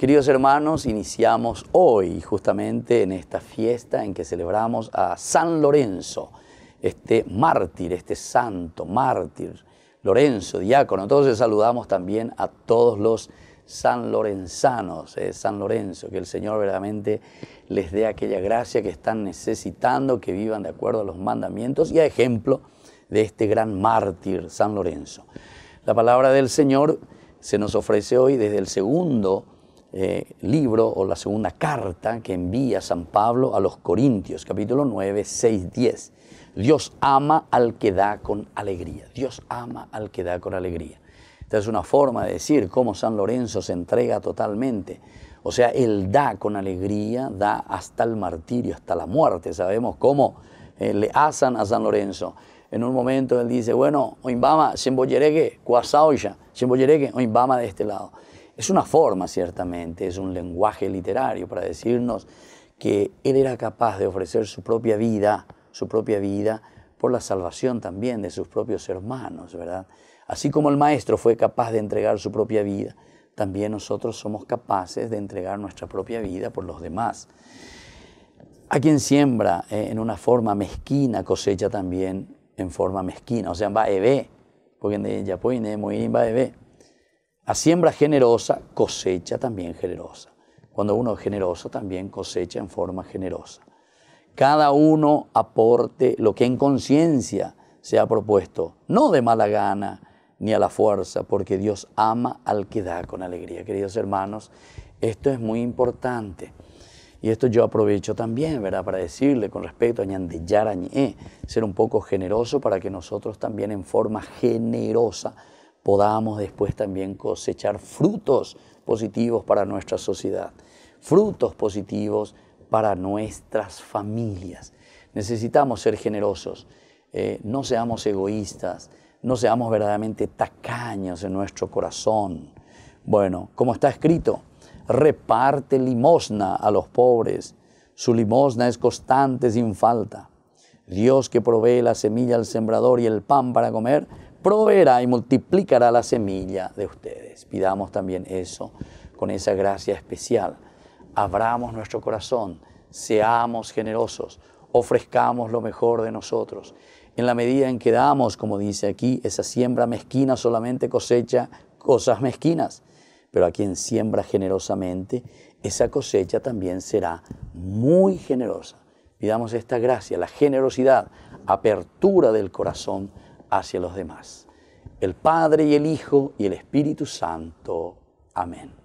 Queridos hermanos, iniciamos hoy justamente en esta fiesta en que celebramos a San Lorenzo, este mártir, este santo mártir, Lorenzo, diácono. Entonces saludamos también a todos los san lorenzanos, eh, San Lorenzo, que el Señor verdaderamente les dé aquella gracia que están necesitando, que vivan de acuerdo a los mandamientos y a ejemplo de este gran mártir, San Lorenzo. La palabra del Señor se nos ofrece hoy desde el segundo eh, libro o la segunda carta que envía San Pablo a los Corintios, capítulo 9, 6, 10. Dios ama al que da con alegría. Dios ama al que da con alegría. Esta es una forma de decir cómo San Lorenzo se entrega totalmente. O sea, él da con alegría, da hasta el martirio, hasta la muerte. Sabemos cómo eh, le asan a San Lorenzo. En un momento él dice, bueno, oimbama, sembollereque, cuasaoya, sembollereque, oimbama de este lado. Es una forma, ciertamente, es un lenguaje literario para decirnos que él era capaz de ofrecer su propia vida, su propia vida, por la salvación también de sus propios hermanos, ¿verdad? Así como el Maestro fue capaz de entregar su propia vida, también nosotros somos capaces de entregar nuestra propia vida por los demás. A quien siembra eh, en una forma mezquina cosecha también en forma mezquina, o sea, va a porque en muy bien, va a a siembra generosa, cosecha también generosa. Cuando uno es generoso, también cosecha en forma generosa. Cada uno aporte lo que en conciencia se ha propuesto, no de mala gana ni a la fuerza, porque Dios ama al que da con alegría. Queridos hermanos, esto es muy importante. Y esto yo aprovecho también, ¿verdad?, para decirle con respecto a Ñandellar ser un poco generoso para que nosotros también en forma generosa podamos después también cosechar frutos positivos para nuestra sociedad, frutos positivos para nuestras familias. Necesitamos ser generosos, eh, no seamos egoístas, no seamos verdaderamente tacaños en nuestro corazón. Bueno, como está escrito, reparte limosna a los pobres, su limosna es constante sin falta. Dios que provee la semilla al sembrador y el pan para comer, proveerá y multiplicará la semilla de ustedes. Pidamos también eso con esa gracia especial. Abramos nuestro corazón, seamos generosos, ofrezcamos lo mejor de nosotros. En la medida en que damos, como dice aquí, esa siembra mezquina solamente cosecha cosas mezquinas, pero a quien siembra generosamente, esa cosecha también será muy generosa. Pidamos esta gracia, la generosidad, apertura del corazón hacia los demás. El Padre y el Hijo y el Espíritu Santo. Amén.